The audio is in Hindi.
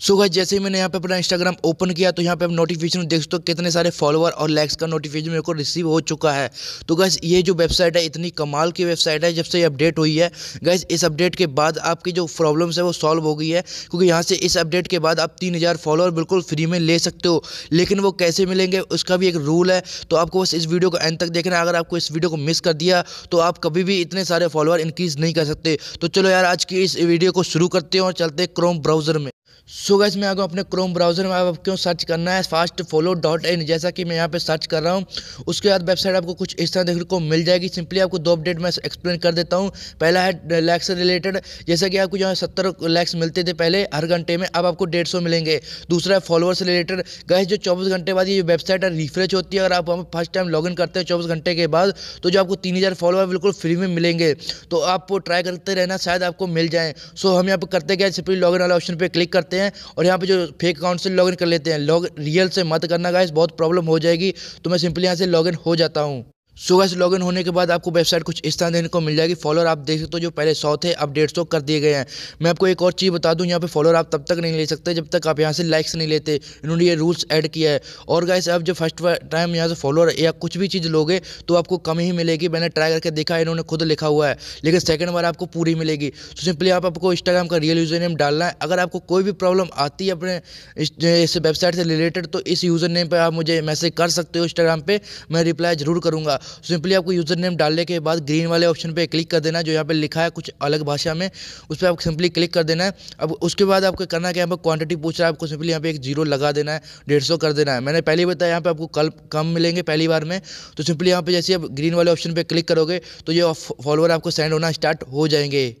सो so गाइस जैसे ही मैंने यहाँ पे अपना इंस्टाग्राम ओपन किया तो यहाँ पे आप नोटिफिकेशन देख सकते हो कितने सारे फॉलोअर और लाइक्स का नोटिफिकेशन मेरे को रिसीव हो चुका है तो गैस ये जो वेबसाइट है इतनी कमाल की वेबसाइट है जब से ये अपडेट हुई है गैस इस अपडेट के बाद आपकी जो प्रॉब्लम्स है वो सॉल्व हो गई है क्योंकि यहाँ से इस अपडेट के बाद आप तीन फॉलोअर बिल्कुल फ्री में ले सकते हो लेकिन वो कैसे मिलेंगे उसका भी एक रूल है तो आपको बस इस वीडियो को एंड तक देखना अगर आपको इस वीडियो को मिस कर दिया तो आप कभी भी इतने सारे फॉलोअर इंक्रीज़ नहीं कर सकते तो चलो यार आज की इस वीडियो को शुरू करते हैं और चलते हैं क्रोम ब्राउज़र में सो गैस मैं आगे अपने क्रोम ब्राउज़र में आप क्यों सर्च करना है फास्ट फॉलो डॉट इन जैसा कि मैं यहाँ पे सर्च कर रहा हूँ उसके बाद वेबसाइट आपको कुछ इस तरह देखने को मिल जाएगी सिंपली आपको दो अपडेट मैं एक्सप्लेन कर देता हूँ पहला है लैक्स uh, रिलेटेड जैसा कि आपको जो है सत्तर लैक्स मिलते थे पहले हर घंटे में अब आपको डेढ़ सौ मिलेंगे दूसरा है फॉलोअर्स रिलेटेड गैस जो चौबीस घंटे बाद ये वेबसाइट है रिफ्रेश होती है अगर आप हम फर्स्ट टाइम लॉग करते हैं चौबीस घंटे के बाद तो जो आपको तीन हज़ार फॉलोअर बिल्कुल फ्री में मिलेंगे तो आप ट्राई करते रहना शायद आपको मिल जाए सो हम यहाँ पर करते गए सिंपली लॉगिन वाले ऑप्शन पर क्लिक करते हैं और यहाँ पे जो फेक अकाउंट से लॉगिन कर लेते हैं लॉग रियल से मत करना गाइस बहुत प्रॉब्लम हो जाएगी तो मैं सिंपली यहाँ से लॉगिन हो जाता हूँ सो से लॉग लॉगिन होने के बाद आपको वेबसाइट कुछ इस तरह देने को मिल जाएगी फॉलोअर आप देख सकते हो जो पहले सौ थे अब डेढ़ सौ कर दिए गए हैं मैं आपको एक और चीज़ बता दूं यहाँ पे फॉलोअर आप तब तक नहीं ले सकते जब तक आप यहाँ से लाइक्स नहीं लेते इन्होंने ये रूल्स ऐड किया है और गाय आप जब फर्स्ट टाइम यहाँ से फॉलोअर या कुछ भी चीज़ लोगे तो आपको कम ही मिलेगी मैंने ट्राई करके देखा इन्होंने खुद लिखा हुआ है लेकिन सेकेंड बार आपको पूरी मिलेगी तो सिंपली आपको इंस्टाग्राम का रियल यूज़र नेम डालना है अगर आपको कोई भी प्रॉब्लम आती है अपने इस वेबसाइट से रिलेटेड तो इस यूज़र नेम पर आप मुझे मैसेज कर सकते हो इंस्टाग्राम पर मैं रिप्लाई ज़रूर करूँगा सिंपली आपको यूज़र नेम डालने के बाद ग्रीन वाले ऑप्शन पर क्लिक कर देना जो यहाँ पर लिखा है कुछ अलग भाषा में उस पर आपको सिंपली क्लिक कर देना है अब उसके बाद आपको करना क्या यहाँ पर क्वान्टिटी पूछ रहा है आपको सिंपली यहाँ पर एक जीरो लगा देना है डेढ़ सौ कर देना है मैंने पहले बताया यहाँ पर आपको कल कम मिलेंगे पहली बार में तो सिंपली यहाँ पर जैसे आप ग्रीन वाले ऑप्शन पर क्लिक करोगे तो ये फॉलोअर आपको सेंड होना स्टार्ट हो जाएंगे